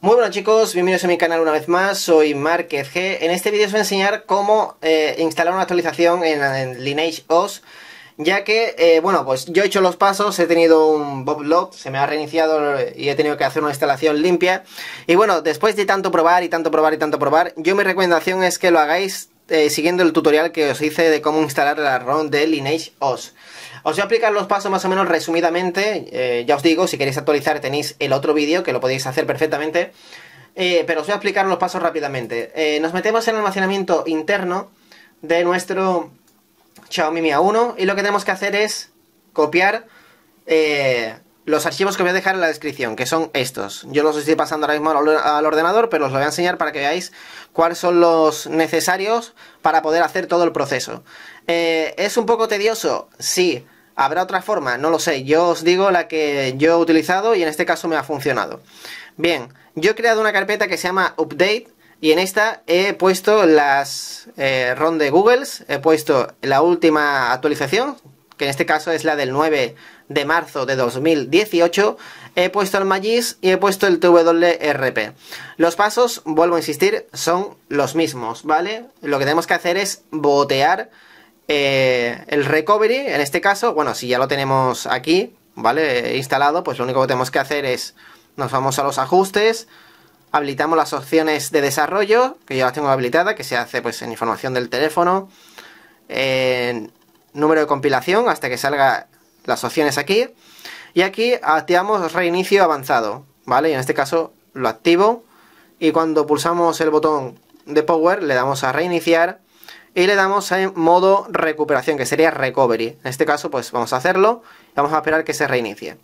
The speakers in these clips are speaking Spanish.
Muy buenas chicos, bienvenidos a mi canal una vez más, soy Márquez G. En este vídeo os voy a enseñar cómo eh, instalar una actualización en, en, Lineage OS, ya que, eh, bueno, pues yo he hecho los pasos, he tenido un bootloop, se me ha reiniciado y he tenido que hacer una instalación limpia. Y bueno, después de tanto probar y tanto probar y tanto probar, yo mi recomendación es que lo hagáis eh, siguiendo el tutorial que os hice de cómo instalar la ROM de Lineage OS. Os voy a aplicar los pasos más o menos resumidamente. Eh, ya os digo, si queréis actualizar tenéis el otro vídeo que lo podéis hacer perfectamente. Eh, pero os voy a explicar los pasos rápidamente. Eh, nos metemos en el almacenamiento interno de nuestro Xiaomi Mi A1 y lo que tenemos que hacer es copiar los archivos que voy a dejar en la descripción, que son estos. Yo los estoy pasando ahora mismo al ordenador, pero os lo voy a enseñar para que veáis cuáles son los necesarios para poder hacer todo el proceso. ¿Es un poco tedioso? Sí. Habrá otra forma, no lo sé. Yo os digo la que yo he utilizado y en este caso me ha funcionado. Bien, yo he creado una carpeta que se llama Update y en esta he puesto las eh, de Google, he puesto la última actualización, que en este caso es la del 9 de marzo de 2018, he puesto el Magis y he puesto el TWRP. Los pasos, vuelvo a insistir, son los mismos, ¿vale? Lo que tenemos que hacer es botear eh, el recovery, en este caso, bueno, si ya lo tenemos aquí, ¿vale? Instalado, pues lo único que tenemos que hacer es, nos vamos a los ajustes, habilitamos las opciones de desarrollo, que ya las tengo habilitada, que se hace pues en información del teléfono, en número de compilación, hasta que salga las opciones aquí, y aquí activamos reinicio avanzado, ¿vale? Y en este caso lo activo, y cuando pulsamos el botón de power le damos a reiniciar, y le damos en modo recuperación, que sería recovery. En este caso, pues vamos a hacerlo vamos a esperar que se reinicie.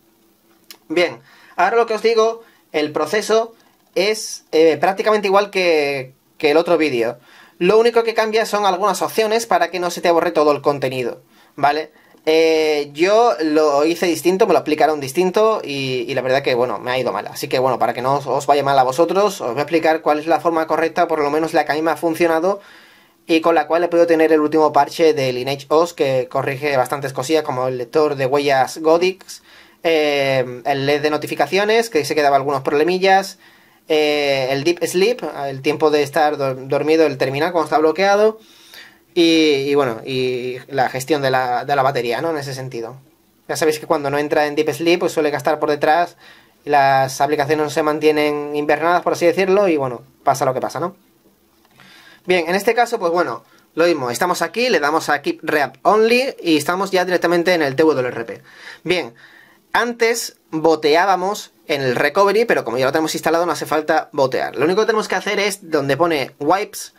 Bien, ahora lo que os digo, el proceso es eh, prácticamente igual que, el otro vídeo. Lo único que cambia son algunas opciones para que no se te borre todo el contenido, ¿vale? Eh, yo lo hice distinto, me lo explicaron distinto y, la verdad que, bueno, me ha ido mal. Así que, bueno, para que no os, vaya mal a vosotros, os voy a explicar cuál es la forma correcta, por lo menos la que a mí me ha funcionado y con la cual he podido tener el último parche de Lineage OS que corrige bastantes cosillas como el lector de huellas Godix, eh, el LED de notificaciones que se quedaba algunos problemillas, eh, el Deep Sleep, el tiempo de estar dormido el terminal cuando está bloqueado y, bueno, y la gestión de la, de la, batería, ¿no? En ese sentido. Ya sabéis que cuando no entra en Deep Sleep pues suele gastar por detrás, las aplicaciones no se mantienen invernadas por así decirlo y bueno, pasa lo que pasa, ¿no? Bien, en este caso, pues bueno, lo mismo, estamos aquí, le damos a Keep Reap Only y estamos ya directamente en el TWRP. Bien, antes boteábamos en el recovery, pero como ya lo tenemos instalado no hace falta botear. Lo único que tenemos que hacer es, donde pone wipes,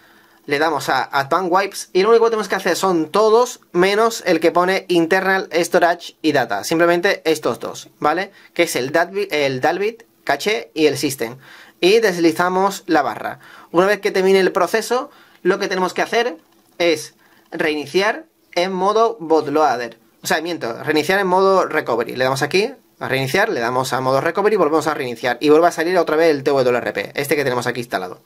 le damos a Advanced Wipes y lo único que tenemos que hacer son todos menos el que pone Internal Storage y Data. Simplemente estos dos, ¿vale? Que es el, Dalbit, el Dalbit caché y el system. Y deslizamos la barra. Una vez que termine el proceso, lo que tenemos que hacer es reiniciar en modo bootloader. O sea, miento, reiniciar en modo recovery. Le damos aquí a reiniciar, le damos a modo recovery y volvemos a reiniciar. Y vuelve a salir otra vez el TWRP, este que tenemos aquí instalado.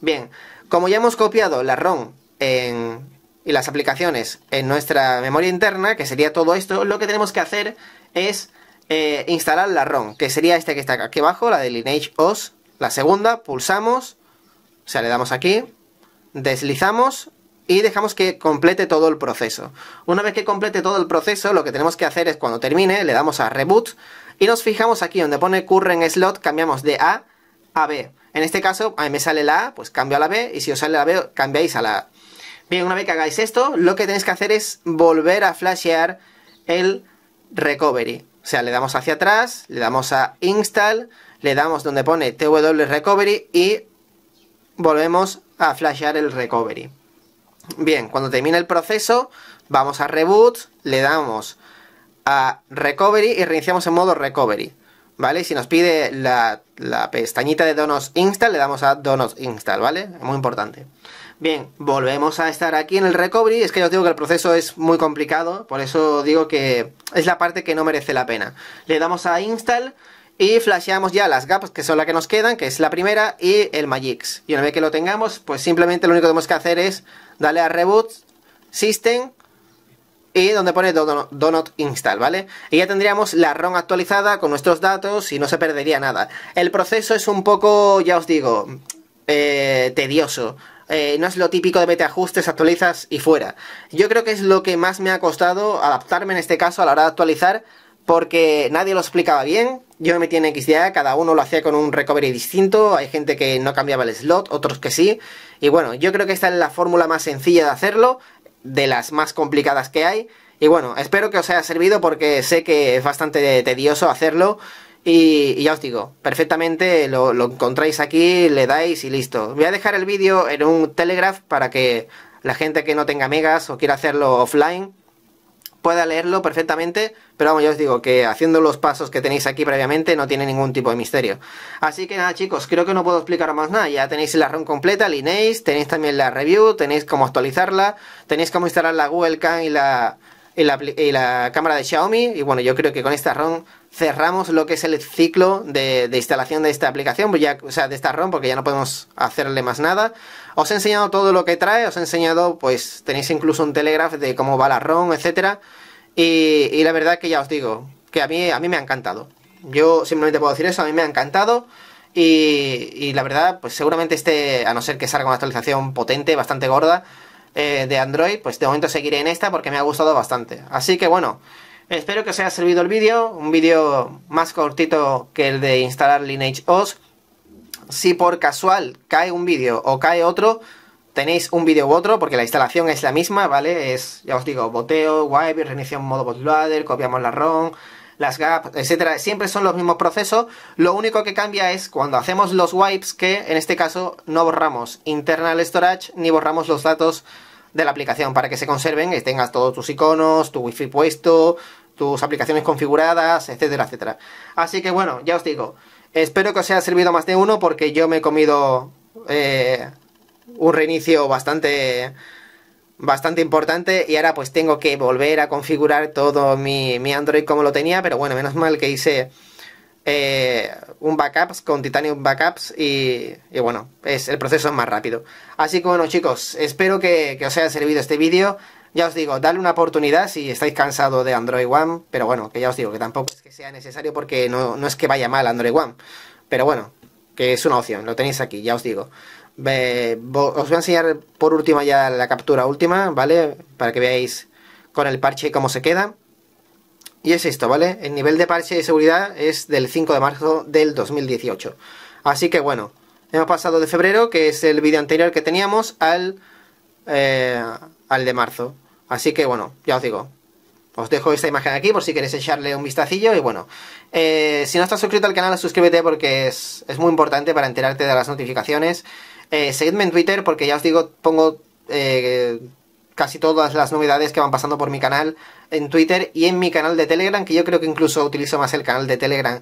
Bien, como ya hemos copiado la ROM en, y las aplicaciones en nuestra memoria interna, que sería todo esto, lo que tenemos que hacer es eh, instalar la ROM, que sería esta que está aquí abajo, la de Lineage OS. La segunda, pulsamos, o sea, le damos aquí, deslizamos y dejamos que complete todo el proceso. Una vez que complete todo el proceso, lo que tenemos que hacer es cuando termine, le damos a Reboot y nos fijamos aquí donde pone Current Slot, cambiamos de A a B. En este caso, a mí me sale la A, pues cambio a la B, y si os sale la B, cambiáis a la A. Bien, una vez que hagáis esto, lo que tenéis que hacer es volver a flashear el recovery. O sea, le damos hacia atrás, le damos a Install, le damos donde pone TW Recovery y volvemos a flashear el recovery. Bien, cuando termine el proceso, vamos a Reboot, le damos a Recovery y reiniciamos en modo Recovery. ¿Vale? Si nos pide la, pestañita de Donos Install, le damos a Donos Install, ¿vale? Muy importante. Bien, volvemos a estar aquí en el recovery. Es que yo os digo que el proceso es muy complicado, por eso digo que es la parte que no merece la pena. Le damos a install y flasheamos ya las gaps que son las que nos quedan, que es la primera, y el Magix. Y una vez que lo tengamos, pues simplemente lo único que tenemos que hacer es darle a reboot, system, y donde pone Donut Install, ¿vale? Y ya tendríamos la ROM actualizada con nuestros datos y no se perdería nada. El proceso es un poco, ya os digo, eh, tedioso. Eh, no es lo típico de mete ajustes, actualizas y fuera. Yo creo que es lo que más me ha costado adaptarme en este caso a la hora de actualizar, porque nadie lo explicaba bien. Yo me metí en XDA, cada uno lo hacía con un recovery distinto, hay gente que no cambiaba el slot, otros que sí. Y bueno, yo creo que esta es la fórmula más sencilla de hacerlo, de las más complicadas que hay. Y bueno, espero que os haya servido porque sé que es bastante tedioso hacerlo y, ya os digo, perfectamente lo, encontráis aquí, le dais y listo. Voy a dejar el vídeo en un Telegraph para que la gente que no tenga megas o quiera hacerlo offline pueda leerlo perfectamente, pero vamos, ya os digo que haciendo los pasos que tenéis aquí previamente no tiene ningún tipo de misterio. Así que nada chicos, creo que no puedo explicar más nada, ya tenéis la ROM completa, linéis, tenéis también la review, tenéis cómo actualizarla, tenéis cómo instalar la Google Cam y la y eh, la, cámara de Xiaomi. Y bueno, yo creo que con esta ROM cerramos lo que es el ciclo de, instalación de esta aplicación, pues ya, o sea, de esta ROM, porque ya no podemos hacerle más nada. Os he enseñado todo lo que trae, os he enseñado, pues tenéis incluso un telegraph de cómo va la ROM, etcétera. Y, la verdad que ya os digo, que a mí, a mí me ha encantado. Yo simplemente puedo decir eso, a mí me ha encantado. Y, y la verdad, pues seguramente este, a no ser que salga una actualización potente, bastante gorda, eh, de Android, pues de momento seguiré en esta porque me ha gustado bastante. Así que bueno, espero que os haya servido el vídeo, un vídeo más cortito que el de instalar Lineage OS. Si por casual cae un vídeo o cae otro, tenéis un vídeo u otro, porque la instalación es la misma, ¿vale? Es, ya os digo, boteo, wipe, reinicio en modo bootloader, copiamos la ROM, las gaps, etcétera, siempre son los mismos procesos. Lo único que cambia es cuando hacemos los wipes, que en este caso no borramos internal storage ni borramos los datos de la aplicación para que se conserven y tengas todos tus iconos, tu wifi puesto, tus aplicaciones configuradas, etcétera, etcétera. Así que bueno, ya os digo, espero que os haya servido más de uno porque yo me he comido eh, un reinicio bastante bastante importante y ahora pues tengo que volver a configurar todo mi, mi Android como lo tenía, pero bueno, menos mal que hice eh, un backups con Titanium Backups y, bueno, es, el proceso es más rápido. Así que bueno chicos, espero que, os haya servido este vídeo. Ya os digo, dale una oportunidad si estáis cansados de Android One, pero bueno, que ya os digo que tampoco es que sea necesario porque no, no es que vaya mal Android One, pero bueno, que es una opción, lo tenéis aquí, ya os digo. os voy a enseñar por última ya la captura última, ¿vale? Para que veáis con el parche cómo se queda. Y es esto, ¿vale? El nivel de parche de seguridad es del 5 de marzo del 2018. Así que bueno, hemos pasado de febrero, que es el vídeo anterior que teníamos, al, eh, al de marzo. Así que bueno, ya os digo, os dejo esta imagen aquí por si queréis echarle un vistacillo y bueno, eh, si no estás suscrito al canal suscríbete porque es, muy importante para enterarte de las notificaciones. Eh, seguidme en Twitter porque ya os digo, pongo casi todas las novedades que van pasando por mi canal en Twitter y en mi canal de Telegram, que yo creo que incluso utilizo más el canal de Telegram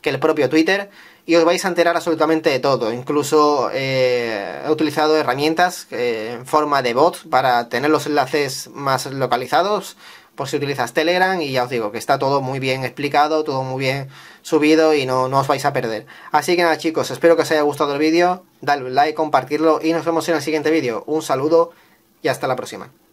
que el propio Twitter, y os vais a enterar absolutamente de todo. Incluso eh, he utilizado herramientas eh, en forma de bot para tener los enlaces más localizados, por si utilizas Telegram, y ya os digo que está todo muy bien explicado, todo muy bien subido y no, no os vais a perder. Así que nada chicos, espero que os haya gustado el vídeo, dale like, compartirlo y nos vemos en el siguiente vídeo. Un saludo y hasta la próxima.